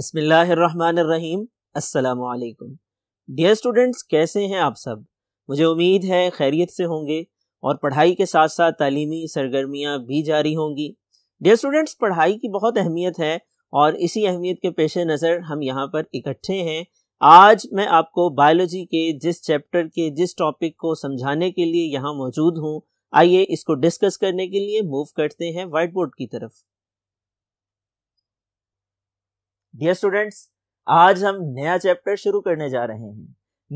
बिसमीम् अल्लाम dear students कैसे हैं आप सब मुझे उम्मीद है खैरियत से होंगे और पढ़ाई के साथ साथ तालीमी सरगर्मियाँ भी जारी होंगी डियर स्टूडेंट्स पढ़ाई की बहुत अहमियत है और इसी अहमियत के पेश नज़र हम यहाँ पर इकट्ठे हैं आज मैं आपको बायोलॉजी के जिस चैप्टर के जिस टॉपिक को समझाने के लिए यहाँ मौजूद हूँ आइए इसको डिस्कस करने के लिए मूव करते हैं वाइट बोर्ड की तरफ डियर स्टूडेंट्स आज हम नया चैप्टर शुरू करने जा रहे हैं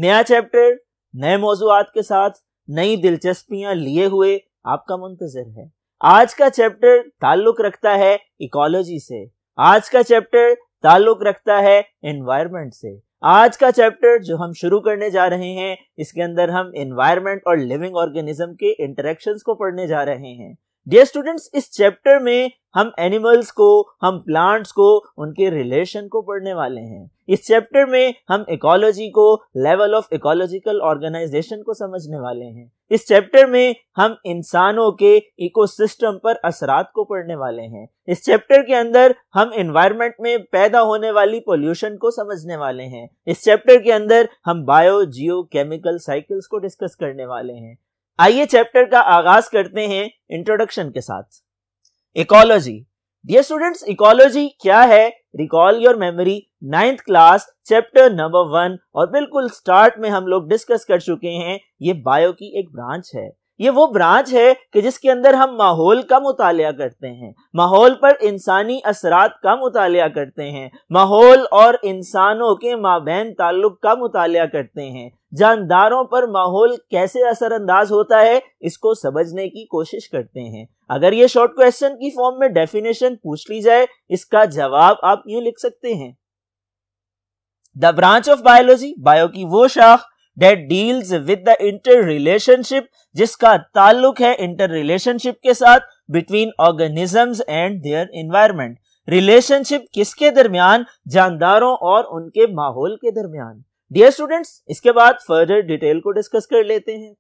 नया चैप्टर नए मौजूद के साथ नई दिलचस्पियां लिए हुए आपका मुंतजर है आज का चैप्टर ताल्लुक रखता है इकोलॉजी से आज का चैप्टर ताल्लुक रखता है एनवायरमेंट से आज का चैप्टर जो हम शुरू करने जा रहे हैं इसके अंदर हम एनवायरमेंट और लिविंग ऑर्गेनिज्म के इंटरेक्शंस को पढ़ने जा रहे हैं डियर स्टूडेंट्स इस चैप्टर में हम एनिमल्स को हम प्लांट्स को उनके रिलेशन को पढ़ने वाले हैं इस चैप्टर में हम इकोलॉजी को लेवल ऑफ इकोलॉजिकल ऑर्गेनाइजेशन को समझने वाले हैं इस चैप्टर में हम इंसानों के इकोसिस्टम पर असरात को पढ़ने वाले हैं इस चैप्टर के अंदर हम इन्वायरमेंट में पैदा होने वाली पोल्यूशन को समझने वाले हैं इस चैप्टर के अंदर हम बायो जियो केमिकल साइकिल्स को डिस्कस करने वाले हैं आइए चैप्टर का आगाज करते हैं इंट्रोडक्शन के साथ इकोलॉजी डियर स्टूडेंट्स इकोलॉजी क्या है recall your memory ninth class chapter number one और बिल्कुल स्टार्ट में हम लोग डिस्कस कर चुके हैं ये बायो की एक ब्रांच है ये वो ब्रांच है कि जिसके अंदर हम माहौल का मुताल करते हैं माहौल पर इंसानी असरात का मुताल करते हैं माहौल और इंसानों के माबेन ताल्लुक का मुताल करते हैं जानदारों पर माहौल कैसे असरअंदाज होता है इसको समझने की कोशिश करते हैं अगर ये शॉर्ट क्वेश्चन की फॉर्म में डेफिनेशन पूछ ली जाए इसका जवाब आप यूं लिख सकते हैं the branch of biology bio की वो शाख that deals with the interrelationship जिसका ताल्लुक है इंटर रिलेशनशिप के साथ between organisms and their environment relationship किसके दरमियान जानदारों और उनके माहौल के दरमियान डियर स्टूडेंट्स इसके बाद फर्दर डिटेल को डिस्कस कर लेते हैं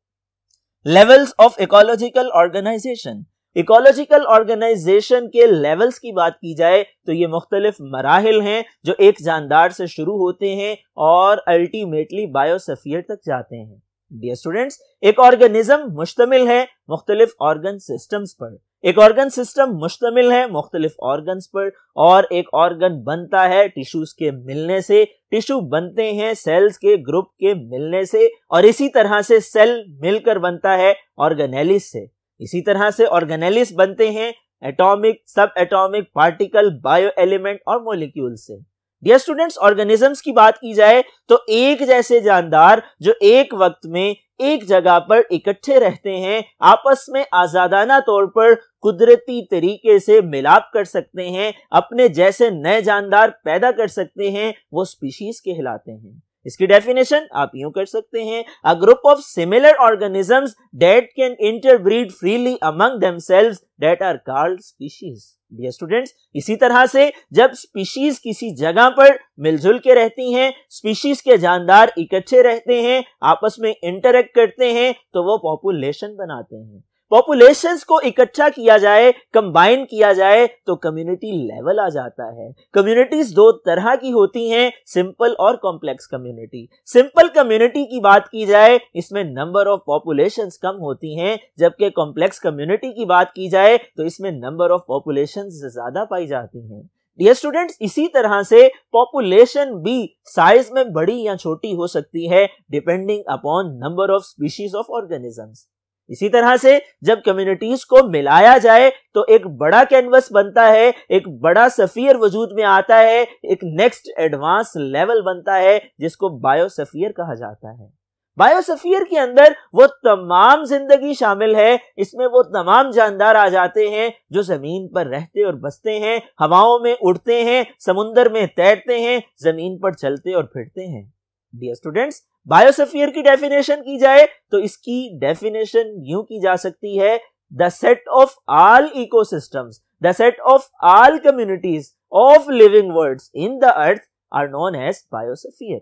levels of ecological organisation ecological organisation के लेवल्स की बात की जाए तो ये मुख्तलिफ मराहल हैं जो एक जानदार से शुरू होते हैं और अल्टीमेटली बायोसफियर तक जाते हैं डियर स्टूडेंट्स एक ऑर्गेनिज्म मुश्तमिल है मुख्तलिफ ऑर्गन सिस्टम्स पर एक ऑर्गन सिस्टम मुश्तमिल है मुख्तलिफ ऑर्गन पर और एक ऑर्गन बनता है टिश्यूज के मिलने से टिश्यू बनते हैं सेल्स के ग्रुप के मिलने से और इसी तरह से सेल मिलकर बनता है ऑर्गेनेलिस से इसी तरह से ऑर्गेनेलिस बनते हैं atomic subatomic particle bio element और मोलिक्यूल से डियर स्टूडेंट्स ऑर्गेनिजम्स की बात की जाए तो एक जैसे जानदार जो एक वक्त में एक जगह पर इकट्ठे रहते हैं आपस में आजादाना तौर पर कुदरती तरीके से मिलाप कर सकते हैं अपने जैसे नए जानदार पैदा कर सकते हैं वो स्पीशीज कहलाते हैं इसकी डेफिनेशन आप यू कर सकते हैं a group of similar organisms that can interbreed freely among themselves that are called species dear students इसी तरह से जब स्पीशीज किसी जगह पर मिलजुल के रहती हैं स्पीशीज के जानदार इकट्ठे रहते हैं आपस में इंटरेक्ट करते हैं तो वो पॉपुलेशन बनाते हैं पॉपुलेशन को इकट्ठा किया जाए कंबाइन किया जाए तो कम्युनिटी लेवल आ जाता है कम्युनिटीज दो तरह की होती हैं सिंपल और कॉम्प्लेक्स कम्युनिटी सिंपल कम्युनिटी की बात की जाए इसमें नंबर ऑफ पॉपुलेशन कम होती हैं जबकि कॉम्प्लेक्स कम्युनिटी की बात की जाए तो इसमें नंबर ऑफ पॉपुलेशन ज्यादा पाई जाती हैं डियर स्टूडेंट्स इसी तरह से पॉपुलेशन भी साइज में बड़ी या छोटी हो सकती है depending upon number of species of organisms इसी तरह से जब कम्युनिटीज को मिलाया जाए तो एक बड़ा कैनवस बनता है एक बड़ा सफियर वजूद में आता है एक नेक्स्ट एडवांस लेवल बनता है जिसको बायोसफियर कहा जाता है बायोसफियर के अंदर वो तमाम जिंदगी शामिल है इसमें वो तमाम जानदार आ जाते हैं जो जमीन पर रहते और बसते हैं हवाओं में उड़ते हैं समुन्द्र में तैरते हैं जमीन पर चलते और फिरते हैं डियर स्टूडेंट्स बायोसफियर की डेफिनेशन की जाए तो इसकी डेफिनेशन यूं की जा सकती है the set of all ecosystems the set of all communities of living world in the earth are known as biosphere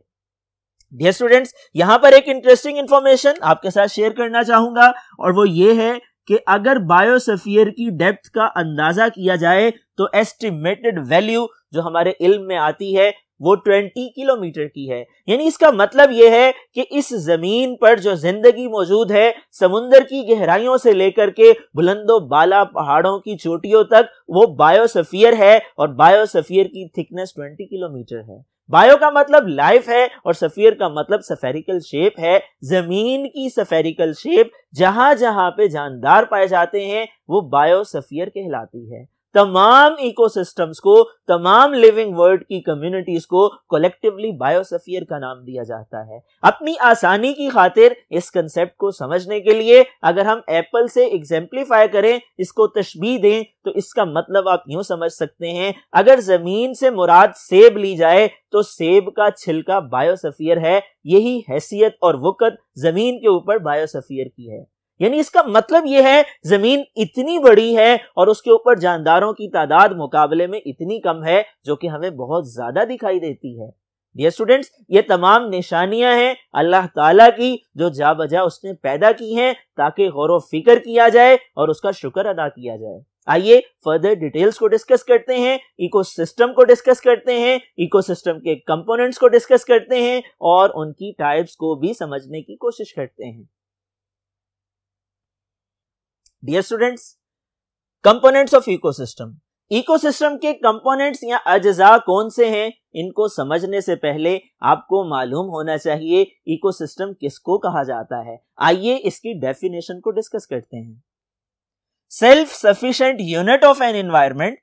dear students यहां पर एक इंटरेस्टिंग इंफॉर्मेशन आपके साथ शेयर करना चाहूंगा और वो ये है कि अगर बायोसफियर की डेप्थ का अंदाजा किया जाए तो एस्टिमेटेड वैल्यू जो हमारे इल्म में आती है वो ट्वेंटी किलोमीटर की है यानी इसका मतलब यह है कि इस जमीन पर जो जिंदगी मौजूद है समुन्दर की गहराइयों से लेकर के बुलंदो बाला पहाड़ों की चोटियों तक वो बायोसफियर है और बायोसफियर की थिकनेस ट्वेंटी किलोमीटर है बायो का मतलब लाइफ है और सफियर का मतलब सफेरिकल शेप है जमीन की सफेरिकल शेप जहां जहां पे जानदार पाए जाते हैं वो बायोसफियर कहलाती है तमाम इकोसिस्टम्स को तमाम लिविंग वर्ल्ड की कम्युनिटीज को कलेक्टिवली बायोसफियर का नाम दिया जाता है अपनी आसानी की खातिर इस कंसेप्ट को समझने के लिए अगर हम एप्पल से एग्जाम्पलीफाई करें इसको तशबी दें तो इसका मतलब आप यूं समझ सकते हैं अगर जमीन से मुराद सेब ली जाए तो सेब का छिलका बायोसफियर है यही हैसियत और वक़्त जमीन के ऊपर बायोसफियर की है यानी इसका मतलब यह है जमीन इतनी बड़ी है और उसके ऊपर जानदारों की तादाद मुकाबले में इतनी कम है जो कि हमें बहुत ज्यादा दिखाई देती है डियर स्टूडेंट्स ये तमाम निशानियां हैं अल्लाह ताला की जो जा बजा उसने पैदा की हैं ताकि गौर फिक्र किया जाए और उसका शुक्र अदा किया जाए आइए फर्दर डिटेल्स को डिस्कस करते हैं इकोसिस्टम को डिस्कस करते हैं इकोसिस्टम के कंपोनेंट्स को डिस्कस करते हैं और उनकी टाइप्स को भी समझने की कोशिश करते हैं dear students components of ecosystem ecosystem के कंपोनेंट्स या अज्जा कौन से हैं इनको समझने से पहले आपको मालूम होना चाहिए इकोसिस्टम किसको कहा जाता है आइए इसकी डेफिनेशन को डिस्कस करते हैं self sufficient unit of an environment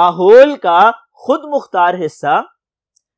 माहौल का खुद मुख्तार हिस्सा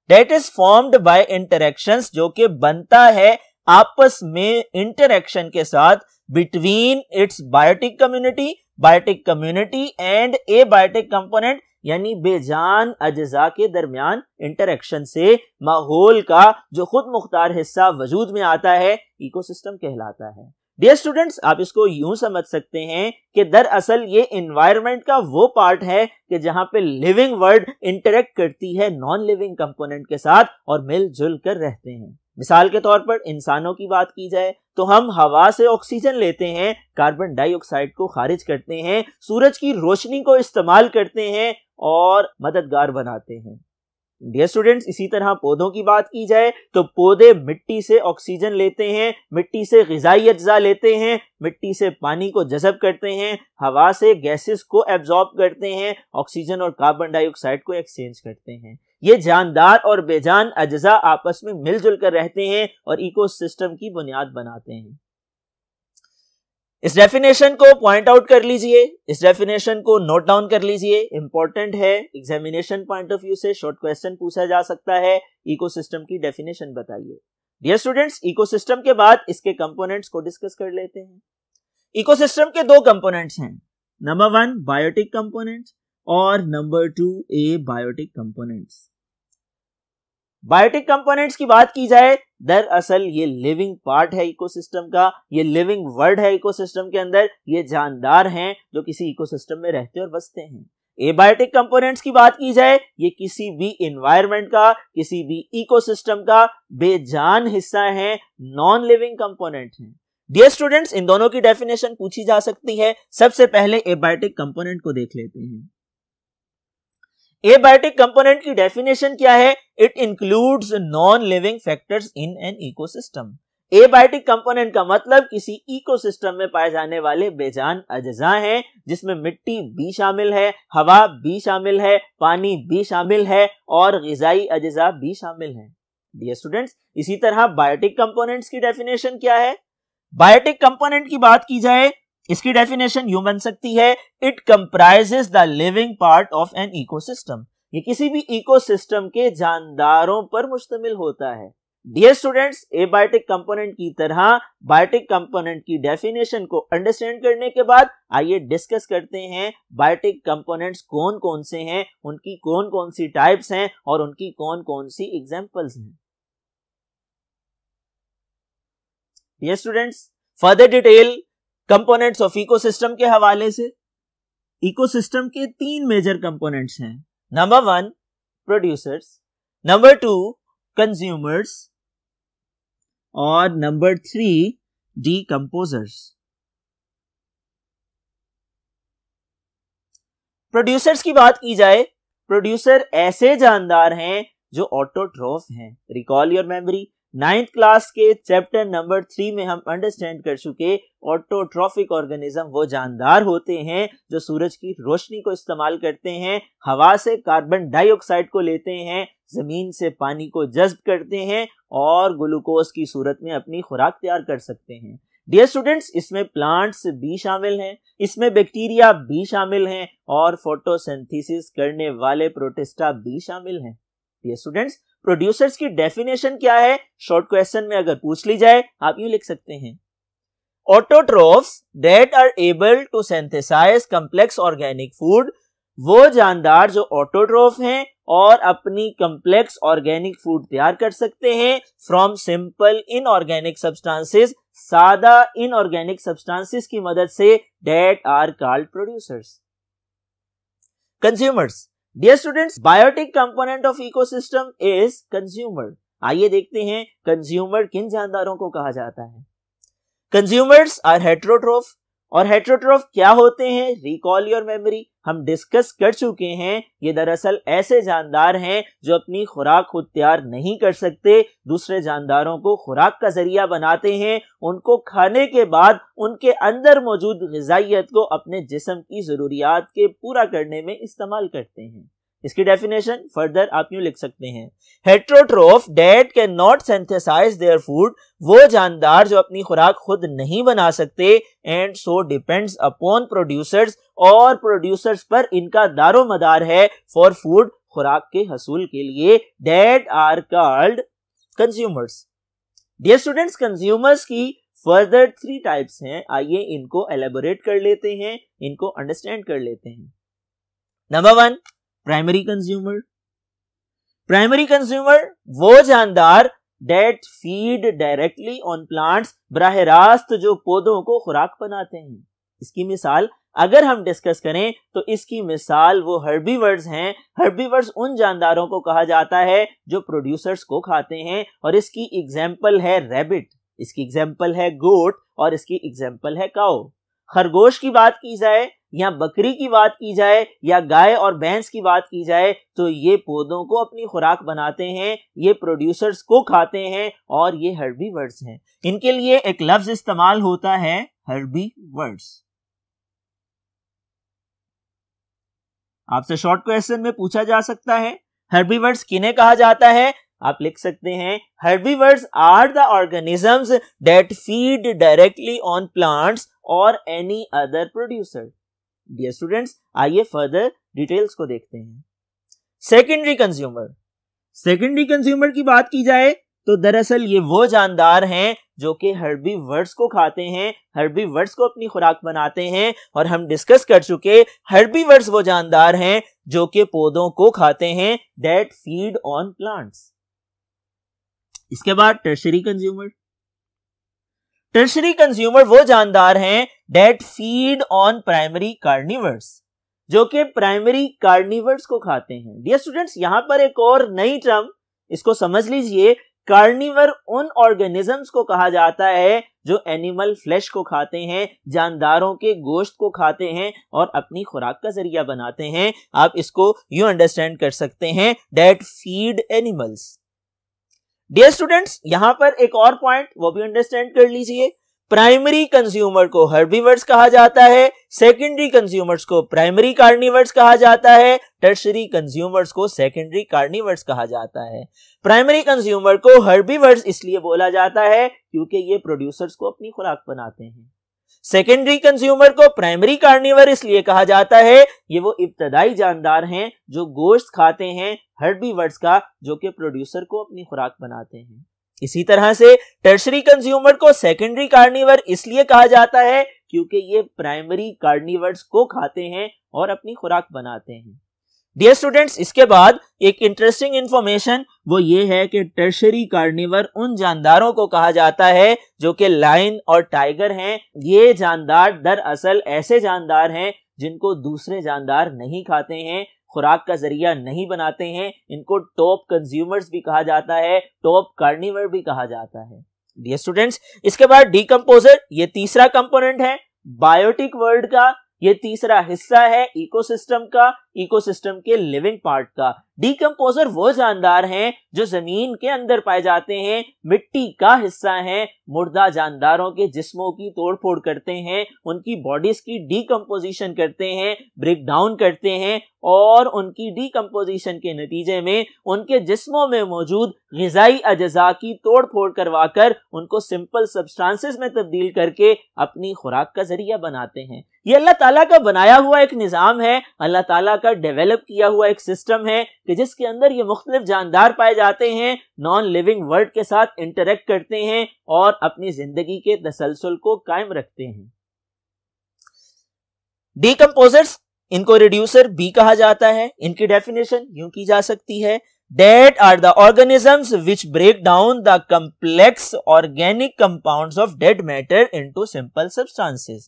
that is formed by interactions जो कि बनता है आपस में इंटरेक्शन के साथ between its biotic community biotic community and abiotic component यानी बेजान अज्जा के दरमियान इंटरेक्शन से माहौल का जो खुद मुख्तार हिस्सा वजूद में आता है इकोसिस्टम कहलाता है डियर स्टूडेंट्स आप इसको यूं समझ सकते हैं कि दरअसल ये इन्वायरमेंट का वो पार्ट है कि जहां पे लिविंग वर्ड इंटरेक्ट करती है नॉन लिविंग कंपोनेंट के साथ और मिलजुल कर रहते हैं मिसाल के तौर पर इंसानों की बात की जाए तो हम हवा से ऑक्सीजन लेते हैं कार्बन डाइऑक्साइड को खारिज करते हैं सूरज की रोशनी को इस्तेमाल करते हैं और मददगार बनाते हैं डियर स्टूडेंट्स इसी तरह पौधों की बात की जाए तो पौधे मिट्टी से ऑक्सीजन लेते हैं मिट्टी से गजाई अज्जा लेते हैं मिट्टी से पानी को जजब करते हैं हवा से गैसेस को एब्जॉर्ब करते हैं ऑक्सीजन और कार्बन डाइऑक्साइड को एक्सचेंज करते हैं ये जानदार और बेजान अज्जा आपस में मिलजुल कर रहते हैं और इकोसिस्टम की बुनियाद बनाते हैं इस डेफिनेशन को पॉइंट आउट कर लीजिए इस डेफिनेशन को नोट डाउन कर लीजिए इंपॉर्टेंट है एग्जामिनेशन पॉइंट ऑफ व्यू से शॉर्ट क्वेश्चन पूछा जा सकता है इकोसिस्टम की डेफिनेशन बताइए डियर स्टूडेंट्स इकोसिस्टम के बाद इसके कंपोनेंट्स को डिस्कस कर लेते हैं इकोसिस्टम के दो कंपोनेंट्स हैं नंबर वन बायोटिक कंपोनेंट्स और number two abiotic components biotic components की बात की जाए दरअसल ये लिविंग पार्ट है इकोसिस्टम का ये लिविंग वर्ड है इकोसिस्टम के अंदर ये जानदार हैं जो किसी इकोसिस्टम में रहते और बसते हैं एबायोटिक कंपोनेंट्स की बात की जाए ये किसी भी इन्वायरमेंट का किसी भी इकोसिस्टम का बेजान हिस्सा है नॉन लिविंग कंपोनेंट है डियर स्टूडेंट्स इन दोनों की डेफिनेशन पूछी जा सकती है सबसे पहले एबायोटिक कंपोनेंट को देख लेते हैं एबायोटिक कंपोनेंट की डेफिनेशन क्या है it includes non living factors in an ecosystem abiotic component का मतलब किसी इकोसिस्टम में पाए जाने वाले बेजान अज्जा हैं जिसमें मिट्टी भी शामिल है हवा भी शामिल है पानी भी शामिल है और गजाई अज्जा भी शामिल है डियर स्टूडेंट्स इसी तरह बायोटिक कंपोनेंट्स की डेफिनेशन क्या है बायोटिक कंपोनेंट की बात की जाए इसकी डेफिनेशन यू बन सकती है it comprises the living part of an ecosystem ये किसी भी इकोसिस्टम के जानदारों पर मुश्तमिल होता है dear students abiotic component की तरह बायोटिक कंपोनेंट की डेफिनेशन को अंडरस्टैंड करने के बाद आइए डिस्कस करते हैं बायोटिक कंपोनेंट्स कौन कौन से हैं उनकी कौन कौन सी टाइप्स हैं और उनकी कौन कौन सी एग्जांपल्स हैं dear students further detail components of ecosystem के हवाले से इकोसिस्टम के तीन मेजर कंपोनेंट्स हैं number one producers number two consumers और number three decomposers producers की बात की जाए प्रोड्यूसर ऐसे जानदार हैं जो ऑटोट्रोफ हैं recall your memory ninth class के चैप्टर नंबर थ्री में हम अंडरस्टैंड कर चुके ऑटोट्रॉफिक ऑर्गेनिज्म वो जानदार होते हैं जो सूरज की रोशनी को इस्तेमाल करते हैं हवा से कार्बन डाइऑक्साइड को लेते हैं जमीन से पानी को जज्ब करते हैं और ग्लूकोज की सूरत में अपनी खुराक तैयार कर सकते हैं डियर स्टूडेंट्स इसमें प्लांट्स भी शामिल हैं इसमें बैक्टीरिया भी शामिल हैं और फोटोसिंथेसिस करने वाले प्रोटेस्टा भी शामिल हैं डियर स्टूडेंट्स प्रोड्यूसर्स की डेफिनेशन क्या है शॉर्ट क्वेश्चन में अगर पूछ ली जाए आप यू लिख सकते हैं autotrophs that are able to synthesise complex organic food वो जानदार जो ऑटोट्रोफ हैं और अपनी कंप्लेक्स ऑर्गेनिक फूड तैयार कर सकते हैं फ्रॉम सिंपल इनऑर्गेनिक सब्सटेंसेस सादा इनऑर्गेनिक सब्सटेंसेस की मदद से that are called producers consumers dear students biotic component of ecosystem is consumer आइए देखते हैं कंज्यूमर किन जानदारों को कहा जाता है कंज्यूमर्स आर हेट्रोट्रोफ और हेट्रोट्रोफ क्या होते हैं रिकॉल योर मेमोरी हम डिस्कस कर चुके हैं ये दरअसल ऐसे जानदार हैं जो अपनी खुराक खुद तैयार नहीं कर सकते दूसरे जानदारों को खुराक का जरिया बनाते हैं उनको खाने के बाद उनके अंदर मौजूद गजाइत को अपने जिसम की ज़रूरियात के पूरा करने में इस्तेमाल करते हैं इसकी डेफिनेशन फर्दर आप यूं लिख सकते हैं heterotroph that can not synthesise their food वो जानदार जो अपनी खुराक खुद नहीं बना सकते and so depends upon producers और प्रोड्यूसर्स पर इनका दारो मदार है फॉर फूड खुराक के हसूल के लिए that are called consumers dear students consumers की फर्दर थ्री टाइप्स हैं आइए इनको एलेबोरेट कर लेते हैं इनको अंडरस्टैंड कर लेते हैं number one primary consumer primary consumer वो जानदार that feed directly on plants बराह रास्त जो पौधों को खुराक बनाते हैं इसकी मिसाल अगर हम डिस्कस करें तो इसकी मिसाल वो हर्बीवर्ड्स हैं हर्बीवर्ड्स उन जानदारों को कहा जाता है जो प्रोड्यूसर्स को खाते हैं और इसकी एग्जाम्पल है रेबिट इसकी एग्जाम्पल है गोट और इसकी एग्जाम्पल है काओ खरगोश की बात की जाए या बकरी की बात की जाए या गाय और भैंस की बात की जाए तो ये पौधों को अपनी खुराक बनाते हैं ये प्रोड्यूसर्स को खाते हैं और ये हर्बी वर्ड्स हैं इनके लिए एक लफ्ज इस्तेमाल होता है हर्बी वर्ड्स आपसे शॉर्ट क्वेश्चन में पूछा जा सकता है हर्बी वर्ड्स किन्हें कहा जाता है आप लिख सकते हैं herbivores are the organisms that feed directly on plants और any other producer dear students आइए फर्दर डिटेल्स को देखते हैं सेकेंडरी कंज्यूमर सेकेंडरी कंज्यूमर की बात की जाए तो दरअसल ये वो जानदार हैं जो कि हर्बी वर्ड्स को खाते हैं हर्बी वर्ड्स को अपनी खुराक बनाते हैं और हम डिस्कस कर चुके हर्बी वर्ड्स वो जानदार हैं जो कि पौधों को खाते हैं डेट फीड ऑन प्लांट्स इसके बाद टर्शरी कंज्यूमर टर्शरी कंज्यूमर वो जानदार हैं that feed on primary carnivores जो कि प्राइमरी कार्निवर्स को खाते हैं डियर स्टूडेंट्स यहां पर एक और नई टर्म इसको समझ लीजिए कार्निवर उन ऑर्गेनिजम्स को कहा जाता है जो एनिमल फ्लैश को खाते हैं जानदारों के गोश्त को खाते हैं और अपनी खुराक का जरिया बनाते हैं आप इसको यू अंडरस्टैंड कर सकते हैं that feed animals dear students यहां पर एक और पॉइंट वो भी अंडरस्टैंड कर लीजिए प्राइमरी कंज्यूमर को हर्बीवर्स कहा जाता है सेकेंडरी कंज्यूमर्स को प्राइमरी कार्निवर्स कहा जाता है टर्सरी कंज्यूमर्स को सेकेंडरी कार्निवर्स कहा जाता है प्राइमरी कंज्यूमर को हर्बीवर्स इसलिए बोला जाता है क्योंकि ये प्रोड्यूसर्स को अपनी खुराक बनाते हैं सेकेंडरी कंज्यूमर को प्राइमरी कार्निवर इसलिए कहा जाता है ये वो इब्तदाई जानदार हैं जो गोश्त खाते हैं हर्बीवर्स का जो कि प्रोड्यूसर को अपनी खुराक बनाते हैं इसी तरह से टर्सरी कंज्यूमर को सेकेंडरी कार्निवर इसलिए कहा जाता है क्योंकि ये प्राइमरी कार्निवर्स को खाते हैं और अपनी खुराक बनाते हैं डियर स्टूडेंट्स इसके बाद एक इंटरेस्टिंग इंफॉर्मेशन वो ये है कि टर्शरी कार्निवर उन जानदारों को कहा जाता है जो कि लाइन और टाइगर हैं ये जानदार दरअसल ऐसे जानदार हैं जिनको दूसरे जानदार नहीं खाते हैं खुराक का जरिया नहीं बनाते हैं इनको टॉप कंज्यूमर्स भी कहा जाता है टॉप कार्निवर भी कहा जाता है डियर स्टूडेंट्स इसके बाद डीकम्पोजर ये तीसरा कंपोनेंट है बायोटिक वर्ल्ड का ये तीसरा हिस्सा है इकोसिस्टम का इकोसिस्टम के लिविंग पार्ट का डीकम्पोजर वो जानदार हैं जो जमीन के अंदर पाए जाते हैं मिट्टी का हिस्सा है मुर्दा जानदारों के जिस्मों की तोड़फोड़ करते हैं उनकी बॉडीज की डीकम्पोजिशन करते हैं ब्रेक डाउन करते हैं और उनकी डीकम्पोजिशन के नतीजे में उनके जिस्मों में मौजूद गजाई अजा की फोड़ करवाकर उनको सिंपल सब्सटेंसेस में तब्दील करके अपनी खुराक का जरिया बनाते हैं ये अल्लाह ताला का बनाया हुआ एक निज़ाम है अल्लाह ताला का डेवलप किया हुआ एक सिस्टम है कि जिसके अंदर ये मुख्तलिफ जानदार पाए जाते हैं नॉन लिविंग वर्ल्ड के साथ इंटरेक्ट करते हैं और अपनी जिंदगी के तसलसल को कायम रखते हैं डीकम्पोजर्स इनको रिड्यूसर बी कहा जाता है इनकी डेफिनेशन यूं की जा सकती है that are the organisms which break down the complex organic compounds of dead matter into simple substances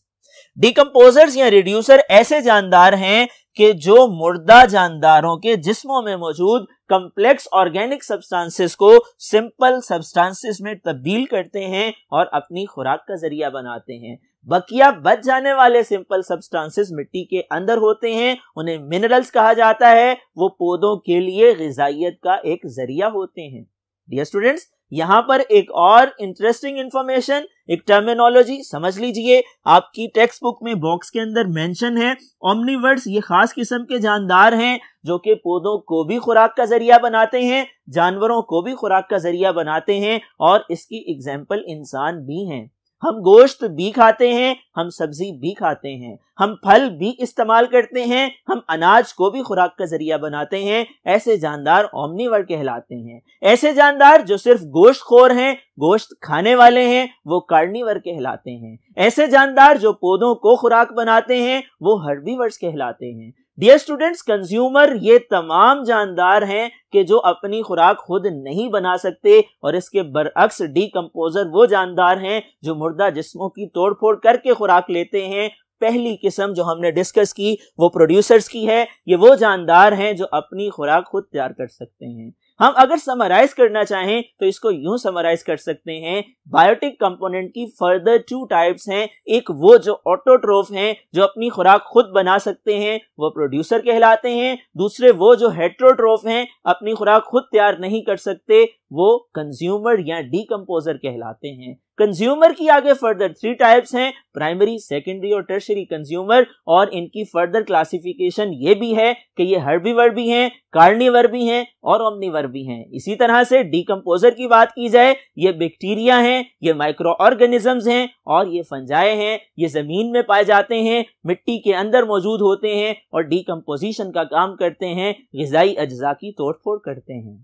decomposers या रिड्यूसर ऐसे जानदार हैं कि जो मुर्दा जानदारों के जिस्मों में मौजूद कम्प्लेक्स ऑर्गेनिक सब्सटेंसेस को सिंपल सब्सटेंसेस में तब्दील करते हैं और अपनी खुराक का जरिया बनाते हैं बकिया बच जाने वाले सिंपल सब्सटेंसेस मिट्टी के अंदर होते हैं उन्हें मिनरल्स कहा जाता है वो पौधों के लिए गजाइत का एक जरिया होते हैं डियर स्टूडेंट्स यहां पर एक और इंटरेस्टिंग इंफॉर्मेशन एक टर्मिनोलॉजी समझ लीजिए आपकी टेक्स्ट बुक में बॉक्स के अंदर मेंशन है ओमनीवर्ड्स ये खास किस्म के जानदार हैं जो कि पौधों को भी खुराक का जरिया बनाते हैं जानवरों को भी खुराक का जरिया बनाते हैं और इसकी एग्जाम्पल इंसान भी हैं हम गोश्त भी खाते हैं हम सब्जी भी खाते हैं हम फल भी इस्तेमाल करते हैं हम अनाज को भी खुराक का जरिया बनाते हैं ऐसे जानदार ओमनीवर कहलाते हैं ऐसे जानदार जो सिर्फ गोश्त खोर हैं गोश्त खाने वाले हैं वो कार्निवर कहलाते हैं ऐसे जानदार जो पौधों को खुराक बनाते हैं वो हर्बीवर्स कहलाते हैं डियर स्टूडेंट्स कंज्यूमर ये तमाम जानदार हैं कि जो अपनी खुराक खुद नहीं बना सकते और इसके बरअक्स डीकम्पोजर वो जानदार हैं जो मुर्दा जिस्मों की तोड़फोड़ करके खुराक लेते हैं पहली किस्म जो हमने डिस्कस की वो प्रोड्यूसर्स की है ये वो जानदार हैं जो अपनी खुराक खुद तैयार कर सकते हैं हम अगर समराइज करना चाहें तो इसको यूं समराइज कर सकते हैं बायोटिक कंपोनेंट की फर्दर टू टाइप्स हैं एक वो जो ऑटोट्रोफ हैं जो अपनी खुराक खुद बना सकते हैं वो प्रोड्यूसर कहलाते हैं दूसरे वो जो हेट्रोट्रोफ हैं अपनी खुराक खुद तैयार नहीं कर सकते वो कंज्यूमर या डीकम्पोजर कहलाते हैं कंज्यूमर की आगे फर्दर थ्री टाइप्स हैं प्राइमरी सेकेंडरी और टर्शरी कंज्यूमर और इनकी फर्दर क्लासिफिकेशन ये भी है कि ये हर्बीवर भी हैं कार्निवर भी हैं और ओमनीवर भी हैं इसी तरह से डीकम्पोजर की बात की जाए ये बैक्टीरिया हैं ये माइक्रो ऑर्गेनिजम्स हैं और ये फंजाए हैं ये जमीन में पाए जाते हैं मिट्टी के अंदर मौजूद होते हैं और डीकम्पोजिशन का काम करते हैं गजाई अज्जा की तोड़फोड़ करते हैं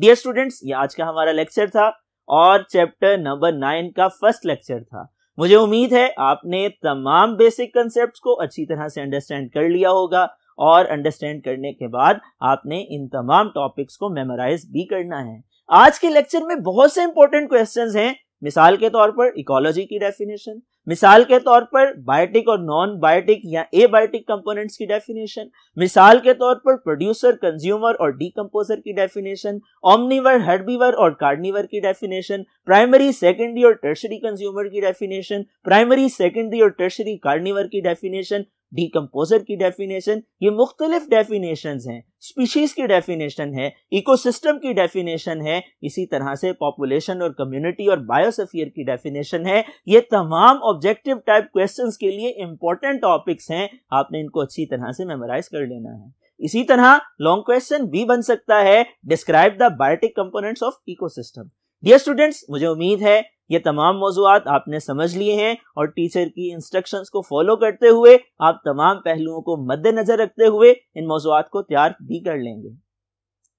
डियर स्टूडेंट्स ये आज का हमारा लेक्चर था और चैप्टर नंबर नाइन का फर्स्ट लेक्चर था मुझे उम्मीद है आपने तमाम बेसिक कंसेप्ट को अच्छी तरह से अंडरस्टैंड कर लिया होगा और अंडरस्टैंड करने के बाद आपने इन तमाम टॉपिक्स को मेमोराइज भी करना है आज के लेक्चर में बहुत से इंपॉर्टेंट क्वेश्चंस हैं मिसाल के तौर पर इकोलॉजी की डेफिनेशन मिसाल के तौर पर बायोटिक और नॉन बायोटिक या ए बायोटिक कंपोनेंट्स की डेफिनेशन मिसाल के तौर पर प्रोड्यूसर कंज्यूमर और डीकम्पोजर की डेफिनेशन ऑमनीवर हर्बीवर और कार्डनीवर की डेफिनेशन प्राइमरी सेकेंडरी और टर्शरी कंज्यूमर की डेफिनेशन प्राइमरी सेकेंडरी और टर्शरी कार्डनीवर की डेफिनेशन डीकम्पोजर की डेफिनेशन ये मुख्तलिफ डेफिनेशन हैं स्पीशीज की डेफिनेशन है इकोसिस्टम की डेफिनेशन है इसी तरह से पॉपुलेशन और कम्युनिटी और बायोसफियर की डेफिनेशन है ये तमाम ऑब्जेक्टिव टाइप क्वेश्चन के लिए इंपॉर्टेंट टॉपिक्स हैं आपने इनको अच्छी तरह से मेमोराइज कर लेना है इसी तरह लॉन्ग क्वेश्चन भी बन सकता है describe the biotic components of ecosystem dear students मुझे उम्मीद है ये तमाम मौजूद आपने समझ लिए हैं और टीचर की इंस्ट्रक्शंस को फॉलो करते हुए आप तमाम पहलुओं को मद्देनजर रखते हुए इन मौजूद को तैयार भी कर लेंगे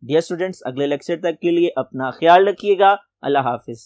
डियर स्टूडेंट्स अगले लेक्चर तक के लिए अपना ख्याल रखिएगा अल्लाह हाफिज़